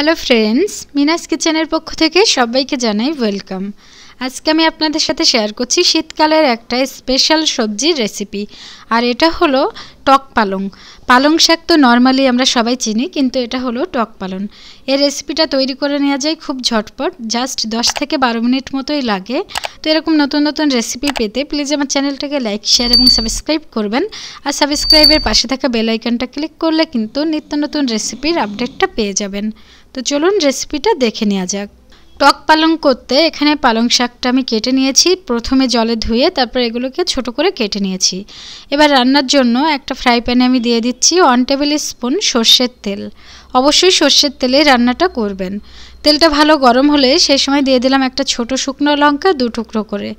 hello friends মিনাস কিচেনের পক্ষ থেকে সবাইকে জানাই ওয়েলকাম আজকে আমি আপনাদের সাথে শেয়ার করছি শীতকালের একটা স্পেশাল সবজির রেসিপি আর এটা হলো টক পালং পালং শাক তো নর্মালি আমরা সবাই চিনি কিন্তু এটা হলো টক পালং এর রেসিপিটা তৈরি করে নেওয়া যায় খুব ঝটপট জাস্ট 10 থেকে বারো মিনিট মতোই লাগে তো এরকম নতুন নতুন রেসিপি পেতে প্লিজ আমার চ্যানেলটাকে লাইক শেয়ার এবং সাবস্ক্রাইব করবেন আর সাবস্ক্রাইবের পাশে থাকা বেলাইকনটা ক্লিক করলে কিন্তু নিত্য নতুন রেসিপির আপডেটটা পেয়ে যাবেন তো চলুন রেসিপিটা দেখে নেওয়া যাক টক পালং করতে এখানে পালং শাকটা আমি কেটে নিয়েছি প্রথমে জলে ধুয়ে তারপর এগুলোকে ছোট করে কেটে নিয়েছি এবার রান্নার জন্য একটা ফ্রাই প্যানে আমি দিয়ে দিচ্ছি ওয়ান টেবিল স্পুন সর্ষের তেল অবশ্যই সর্ষের তেলে রান্নাটা করবেন তেলটা ভালো গরম হলে সেই সময় দিয়ে দিলাম একটা ছোট শুকনো লঙ্কা দু টুকরো করে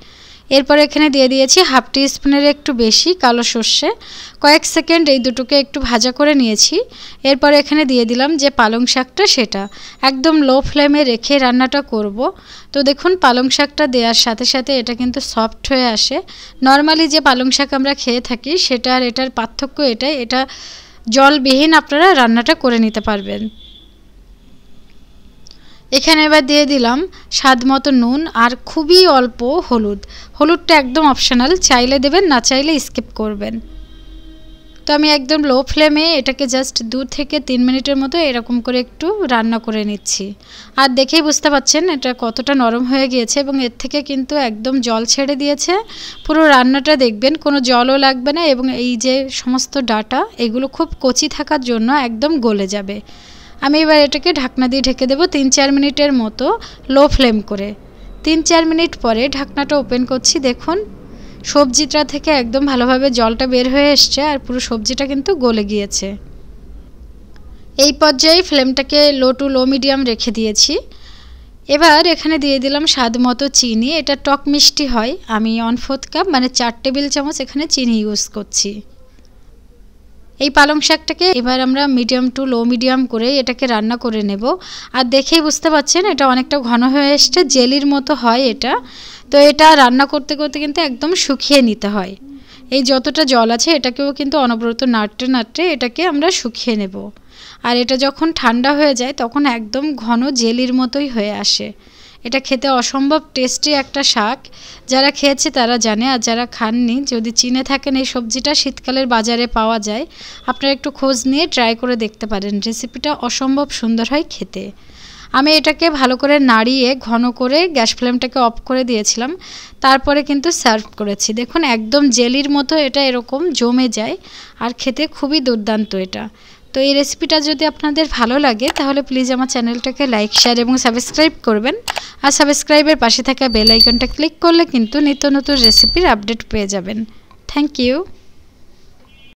এরপর এখানে দিয়ে দিয়েছি হাফ টি স্পুনের একটু বেশি কালো সর্ষে কয়েক সেকেন্ড এই দুটোকে একটু ভাজা করে নিয়েছি এরপর এখানে দিয়ে দিলাম যে পালং শাকটা সেটা একদম লো ফ্লেমে রেখে রান্নাটা করব তো দেখুন পালং শাকটা দেওয়ার সাথে সাথে এটা কিন্তু সফট হয়ে আসে নর্মালি যে পালং শাক আমরা খেয়ে থাকি সেটা আর এটার পার্থক্য এটাই এটা জলবিহীন আপনারা রান্নাটা করে নিতে পারবেন এখানে এবার দিয়ে দিলাম স্বাদ মতো নুন আর খুবই অল্প হলুদ হলুদটা একদম অপশনাল চাইলে দেবেন না চাইলে স্কিপ করবেন তো আমি একদম লো ফ্লেমে এটাকে জাস্ট দু থেকে তিন মিনিটের মতো এরকম করে একটু রান্না করে নিচ্ছি আর দেখেই বুঝতে পাচ্ছেন এটা কতটা নরম হয়ে গিয়েছে এবং এর থেকে কিন্তু একদম জল ছেড়ে দিয়েছে পুরো রান্নাটা দেখবেন কোনো জলও লাগবে না এবং এই যে সমস্ত ডাটা এগুলো খুব কচি থাকার জন্য একদম গলে যাবে আমি এবার এটাকে ঢাকনা দিয়ে ঢেকে দেবো তিন চার মিনিটের মতো লো ফ্লেম করে তিন চার মিনিট পরে ঢাকনাটা ওপেন করছি দেখুন সবজিটা থেকে একদম ভালোভাবে জলটা বের হয়ে এসছে আর পুরো সবজিটা কিন্তু গলে গিয়েছে এই পর্যায়ে ফ্লেমটাকে লো টু লো মিডিয়াম রেখে দিয়েছি এবার এখানে দিয়ে দিলাম স্বাদ মতো চিনি এটা টক মিষ্টি হয় আমি অন ফোর্থ কাপ মানে চার টেবিল চামচ এখানে চিনি ইউজ করছি এই পালং শাকটাকে এবার আমরা মিডিয়াম টু লো মিডিয়াম করে এটাকে রান্না করে নেব আর দেখেই বুঝতে পাচ্ছেন এটা অনেকটা ঘন হয়ে এসছে জেলির মতো হয় এটা তো এটা রান্না করতে করতে কিন্তু একদম শুকিয়ে নিতে হয় এই যতটা জল আছে এটাকেও কিন্তু অনবরত নাড়তে নাড়তে এটাকে আমরা শুকিয়ে নেব আর এটা যখন ঠান্ডা হয়ে যায় তখন একদম ঘন জেলির মতোই হয়ে আসে এটা খেতে অসম্ভব টেস্টি একটা শাক যারা খেয়েছে তারা জানে আর যারা খাননি যদি চিনে থাকেন এই সবজিটা শীতকালের বাজারে পাওয়া যায় আপনারা একটু খোঁজ নিয়ে ট্রাই করে দেখতে পারেন রেসিপিটা অসম্ভব সুন্দর হয় খেতে আমি এটাকে ভালো করে নাড়িয়ে ঘন করে গ্যাস ফ্লেমটাকে অফ করে দিয়েছিলাম তারপরে কিন্তু সার্ভ করেছি দেখুন একদম জেলির মতো এটা এরকম জমে যায় আর খেতে খুবই দুর্দান্ত এটা তো এই রেসিপিটা যদি আপনাদের ভালো লাগে তাহলে প্লিজ আমার চ্যানেলটাকে লাইক শেয়ার এবং সাবস্ক্রাইব করবেন আর সাবস্ক্রাইবের পাশে থাকা বেল আইকনটা ক্লিক করলে কিন্তু নিত্য নতুন রেসিপির আপডেট পেয়ে যাবেন থ্যাংক ইউ